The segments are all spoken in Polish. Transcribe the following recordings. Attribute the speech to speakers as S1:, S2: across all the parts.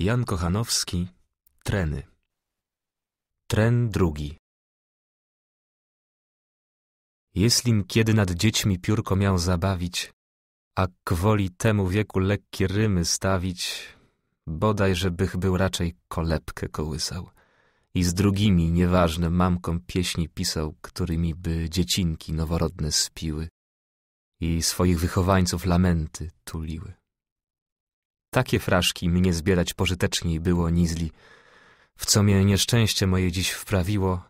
S1: Jan Kochanowski Treny Tren drugi Jeslim kiedy nad dziećmi piórko miał zabawić, a kwoli temu wieku lekkie rymy stawić, bodaj, żebych był raczej kolebkę kołysał i z drugimi nieważne mamką pieśni pisał, którymi by dziecinki noworodne spiły i swoich wychowańców lamenty tuliły. Takie fraszki mnie zbierać pożyteczniej było nizli, w co mnie nieszczęście moje dziś wprawiło,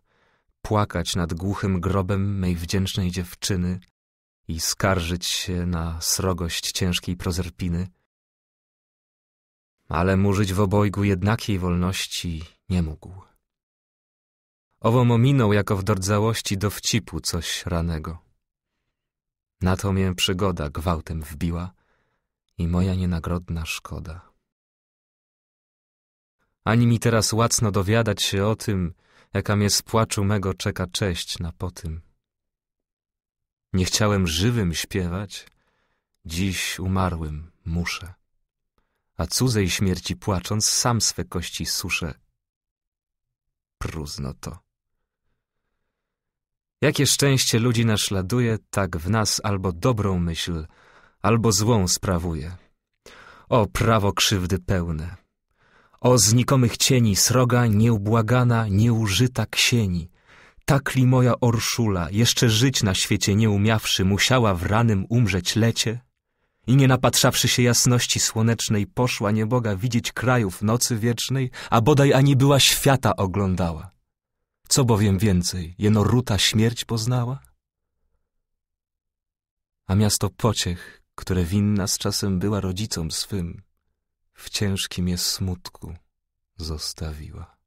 S1: płakać nad głuchym grobem mej wdzięcznej dziewczyny i skarżyć się na srogość ciężkiej prozerpiny. Ale mu żyć w obojgu jednakiej wolności nie mógł. Owo ominął jako w dordzałości do wcipu coś ranego. Na to mię przygoda gwałtem wbiła — i moja nienagrodna szkoda. Ani mi teraz łacno dowiadać się o tym, jaka mnie z płaczu mego czeka cześć na potym. Nie chciałem żywym śpiewać, dziś umarłym muszę. A cudzej śmierci płacząc, sam swe kości suszę. Prózno to. Jakie szczęście ludzi naśladuje, tak w nas albo dobrą myśl, albo złą sprawuje. O prawo krzywdy pełne! O znikomych cieni sroga, nieubłagana, nieużyta ksieni! Tak li moja orszula, jeszcze żyć na świecie nie umiawszy, musiała w ranym umrzeć lecie? I nie napatrzawszy się jasności słonecznej, poszła nieboga widzieć krajów nocy wiecznej, a bodaj ani była świata oglądała. Co bowiem więcej, jeno ruta śmierć poznała? A miasto pociech, które winna z czasem była rodzicom swym, w ciężkim je smutku zostawiła.